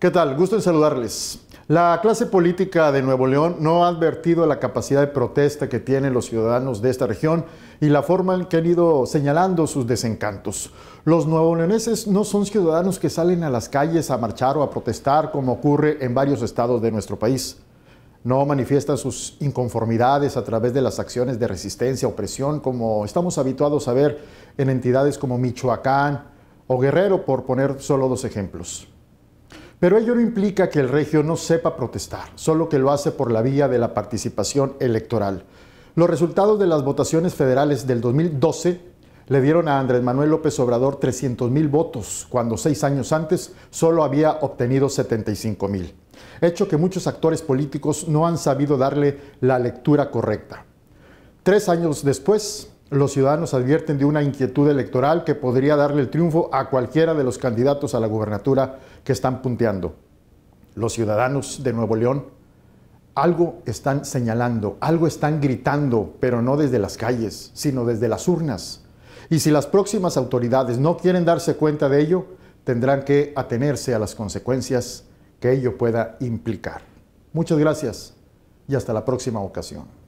¿Qué tal? Gusto en saludarles. La clase política de Nuevo León no ha advertido la capacidad de protesta que tienen los ciudadanos de esta región y la forma en que han ido señalando sus desencantos. Los leoneses no son ciudadanos que salen a las calles a marchar o a protestar como ocurre en varios estados de nuestro país no manifiestan sus inconformidades a través de las acciones de resistencia o presión como estamos habituados a ver en entidades como Michoacán o Guerrero, por poner solo dos ejemplos. Pero ello no implica que el regio no sepa protestar, solo que lo hace por la vía de la participación electoral. Los resultados de las votaciones federales del 2012 le dieron a Andrés Manuel López Obrador 300 mil votos, cuando seis años antes solo había obtenido 75 mil hecho que muchos actores políticos no han sabido darle la lectura correcta. Tres años después, los ciudadanos advierten de una inquietud electoral que podría darle el triunfo a cualquiera de los candidatos a la gubernatura que están punteando. Los ciudadanos de Nuevo León algo están señalando, algo están gritando, pero no desde las calles, sino desde las urnas. Y si las próximas autoridades no quieren darse cuenta de ello, tendrán que atenerse a las consecuencias que ello pueda implicar. Muchas gracias y hasta la próxima ocasión.